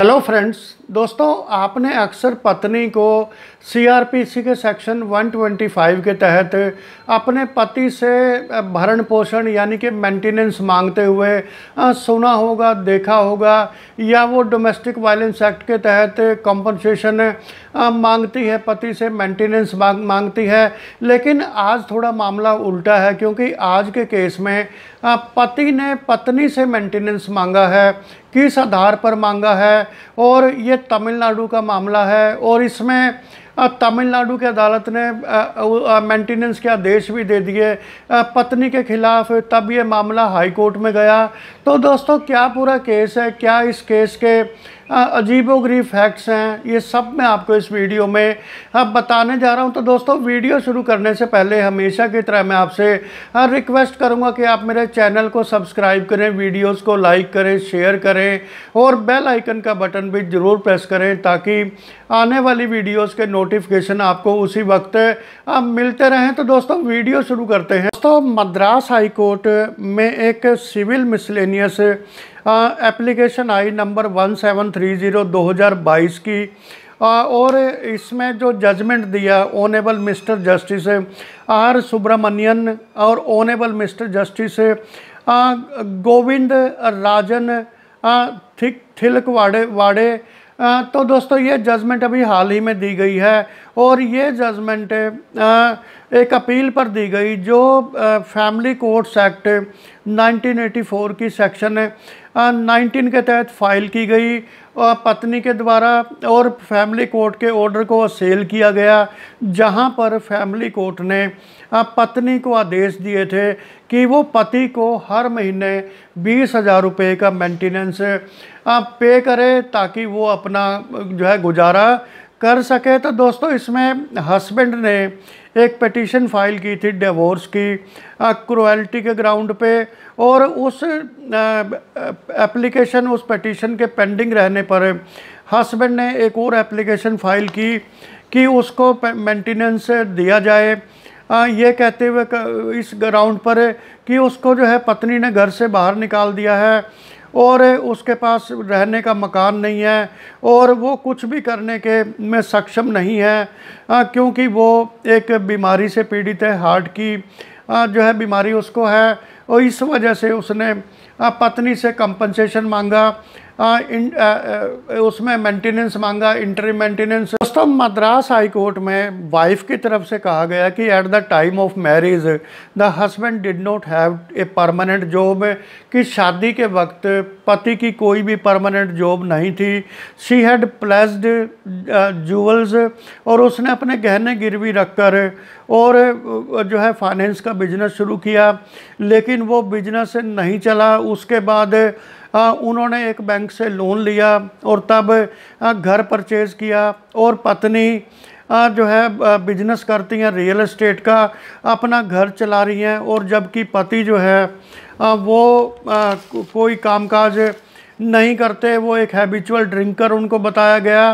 hello friends दोस्तों आपने अक्सर पत्नी को सीआरपीसी के सेक्शन 125 के तहत अपने पति से भरण पोषण यानी कि मेंटेनेंस मांगते हुए सुना होगा देखा होगा या वो डोमेस्टिक वायलेंस एक्ट के तहत कॉम्पनसेशन मांगती है पति से मेंटेनेंस मांग मांगती है लेकिन आज थोड़ा मामला उल्टा है क्योंकि आज के केस में पति ने पत्नी से मेंटेनेंस मांगा है किस आधार पर मांगा है और ये तमिलनाडु का मामला है और इसमें तमिलनाडु की अदालत ने मेंटेनेंस के आदेश भी दे दिए पत्नी के खिलाफ तब ये मामला हाई कोर्ट में गया तो दोस्तों क्या पूरा केस है क्या इस केस के हाँ, अजीबो गरीब फैक्ट्स हैं ये सब मैं आपको इस वीडियो में अब हाँ, बताने जा रहा हूं तो दोस्तों वीडियो शुरू करने से पहले हमेशा की तरह मैं आपसे रिक्वेस्ट हाँ, करूंगा कि आप मेरे चैनल को सब्सक्राइब करें वीडियोस को लाइक करें शेयर करें और बेल आइकन का बटन भी ज़रूर प्रेस करें ताकि आने वाली वीडियोज़ के नोटिफिकेशन आपको उसी वक्त आप मिलते रहें तो दोस्तों वीडियो शुरू करते हैं दोस्तों मद्रास हाईकोर्ट में एक civil miscellaneous application I number one seven three zero दो हज़ार बाईस की और इसमें जो जजमेंट दिया honourable Mister Justice R Subramanian और honourable Mister Justice Govindarajan थिक थिलक वाड़े वाड़े तो दोस्तों ये जजमेंट अभी हाल ही में दी गई है और ये जजमेंट एक अपील पर दी गई जो फैमिली कोर्ट्स एक्ट 1984 की सेक्शन नाइनटीन के तहत फाइल की गई पत्नी के द्वारा और फैमिली कोर्ट के ऑर्डर को सेल किया गया जहां पर फैमिली कोर्ट ने पत्नी को आदेश दिए थे कि वो पति को हर महीने बीस हज़ार रुपये का मेंटेनेंस पे करे ताकि वो अपना जो है गुजारा कर सके तो दोस्तों इसमें हस्बैंड ने एक पटिशन फाइल की थी डिवोर्स की क्रुएल्टी के ग्राउंड पे और उस एप्लीकेशन उस पटिशन के पेंडिंग रहने पर हस्बैंड ने एक और एप्लीकेशन फाइल की कि उसको मेंटेनेंस दिया जाए आ, ये कहते हुए इस ग्राउंड पर कि उसको जो है पत्नी ने घर से बाहर निकाल दिया है और उसके पास रहने का मकान नहीं है और वो कुछ भी करने के में सक्षम नहीं है क्योंकि वो एक बीमारी से पीड़ित है हार्ट की जो है बीमारी उसको है और इस वजह से उसने पत्नी से कंपनसेशन मांगा आ, इन, आ, उसमें मेंटेनेंस मांगा इंटरी मेंटेनेंस दोस्तों मद्रास हाई कोर्ट में वाइफ की तरफ से कहा गया कि at the time of marriage the husband did not have a permanent job कि शादी के वक्त पति की कोई भी परमानेंट जॉब नहीं थी शी हैड प्लेस्ड जूवल्स और उसने अपने गहने गिरवी रखकर और जो है फाइनेंस का बिजनेस शुरू किया लेकिन वो बिजनेस नहीं चला उसके बाद उन्होंने एक बैंक से लोन लिया और तब घर परचेज़ किया और पत्नी जो है बिजनेस करती हैं रियल एस्टेट का अपना घर चला रही हैं और जबकि पति जो है वो कोई कामकाज नहीं करते वो एक हैबिचुअल ड्रिंकर उनको बताया गया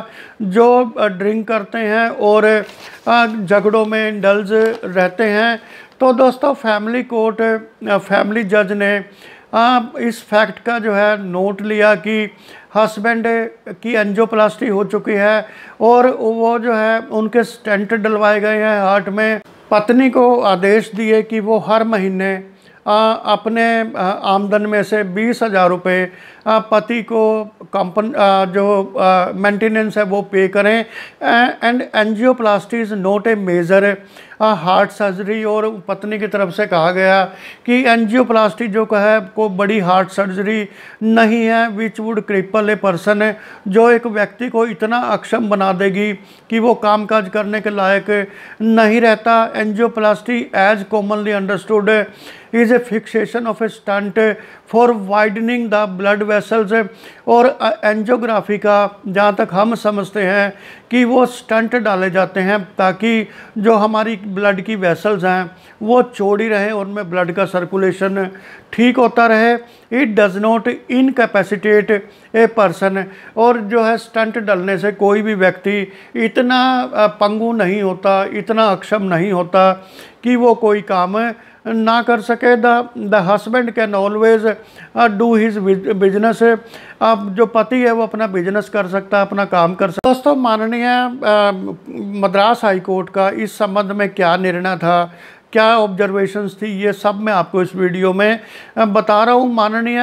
जो ड्रिंक करते हैं और झगड़ों में इंडल्ज रहते हैं तो दोस्तों फैमिली कोर्ट फैमिली जज ने इस फैक्ट का जो है नोट लिया कि हस्बैंड की एंजोप्लास्टी हो चुकी है और वो जो है उनके स्टेंट डलवाए गए हैं हार्ट में पत्नी को आदेश दिए कि वो हर महीने अपने आमदन में से बीस हज़ार रुपये पति को कंपन जो मेंटेनेंस है वो पे करें and angioplasty is not a major heart surgery और पत्नी की तरफ से कहा गया कि एनजियोप्लास्टी जो है को बड़ी हार्ट सर्जरी नहीं है which would cripple a person जो एक व्यक्ति को इतना अक्षम बना देगी कि वो कामकाज करने के लायक नहीं रहता angioplasty as commonly understood is a fixation of a stent for widening the blood vessels और एंजियोग्राफी का जहाँ तक हम समझते हैं कि वो स्टंट डाले जाते हैं ताकि जो हमारी ब्लड की वेसल्स हैं वो चौड़ी रहें उनमें ब्लड का सर्कुलेशन ठीक होता रहे it does not incapacitate a person और जो है स्टंट डलने से कोई भी व्यक्ति इतना पंगू नहीं होता इतना अक्षम नहीं होता कि वो कोई काम ना कर सके the the husband can always do his business अब जो पति है वो अपना बिजनेस कर सकता है अपना काम कर सकता दोस्तों माननीय uh, मद्रास हाई कोर्ट का इस संबंध में क्या निर्णय था क्या ऑब्जर्वेशंस थी ये सब मैं आपको इस वीडियो में बता रहा हूँ माननीय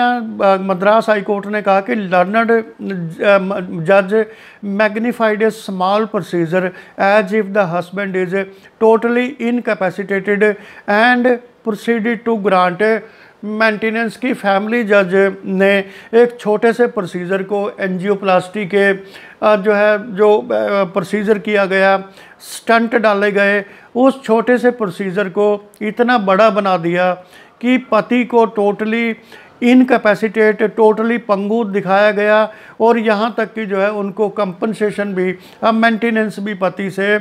मद्रास हाई कोर्ट ने कहा कि लर्नड जज magnified a small procedure as if the husband is totally incapacitated and proceeded to grant maintenance की फैमिली जज ने एक छोटे से प्रोसीजर को एनजियोप्लास्टी के जो है जो प्रोसीजर किया गया स्टंट डाले गए उस छोटे से प्रोसीजर को इतना बड़ा बना दिया कि पति को टोटली इनकेपेसिटेट टोटली पंगू दिखाया गया और यहाँ तक कि जो है उनको कंपनसेशन भी अब मेंटेनेंस भी पति से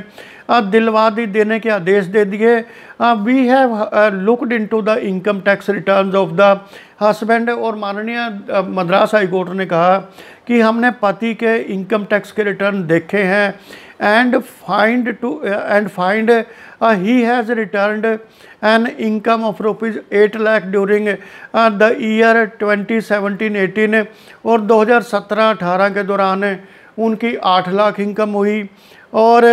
दिलवा दी देने के आदेश दे दिए we have looked into the income tax return of the husband और माननीय uh, मद्रास हाई कोर्ट ने कहा कि हमने पति के इनकम टैक्स के रिटर्न देखे हैं and find to and find he has returned an income of rupees 8 lakh during uh, the year 2017-18 और 2017-18 के दौरान उनकी 8 लाख इनकम हुई और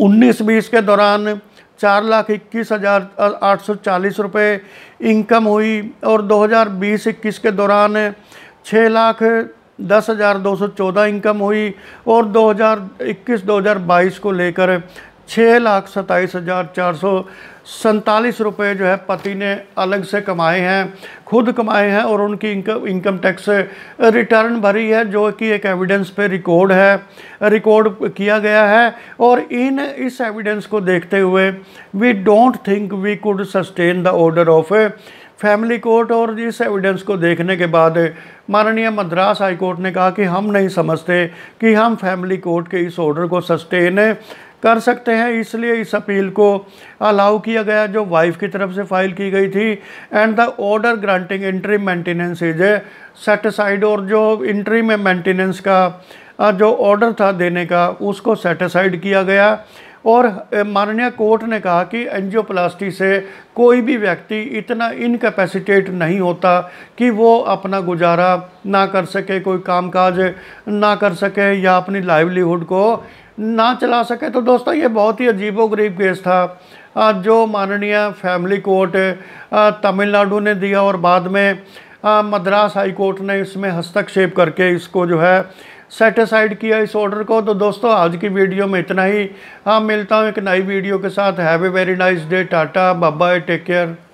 19-20 के दौरान चार लाख इक्कीस हज़ार आठ सौ चालीस रुपये इनकम हुई और 2020-21 के दौरान छः लाख दस हज़ार दो सौ चौदह इनकम हुई और 2021-2022 को लेकर छः लाख सत्ताईस हज़ार चार सौ सैंतालीस रुपये जो है पति ने अलग से कमाए हैं खुद कमाए हैं और उनकी इनकम इनकम टैक्स रिटर्न भरी है जो कि एक एविडेंस पे रिकॉर्ड है रिकॉर्ड किया गया है और इन इस एविडेंस को देखते हुए we don't think we could sustain the order of family court और इस एविडेंस को देखने के बाद माननीय मद्रास हाई कोर्ट ने कहा कि हम नहीं समझते कि हम फैमिली कोर्ट के इस ऑर्डर को सस्टेन कर सकते हैं इसलिए इस अपील को अलाउ किया गया जो वाइफ की तरफ से फाइल की गई थी and the order granting interim maintenance is a set aside और जो इंट्री में मेंटेनेंस का जो ऑर्डर था देने का उसको सेटिसाइड किया गया और माननीय कोर्ट ने कहा कि एंजियोप्लास्टी से कोई भी व्यक्ति इतना इनकेपेसिटेट नहीं होता कि वो अपना गुजारा ना कर सके कोई कामकाज ना कर सके या अपनी लाइवलीहुड को ना चला सके तो दोस्तों ये बहुत ही अजीबोगरीब केस था जो माननीय फैमिली कोर्ट तमिलनाडु ने दिया और बाद में मद्रास हाई कोर्ट ने इसमें हस्तक्षेप करके इसको जो है सेटिसाइड किया इस ऑर्डर को तो दोस्तों आज की वीडियो में इतना ही हाँ मिलता हूँ एक नई वीडियो के साथ have a very nice day tata bye take care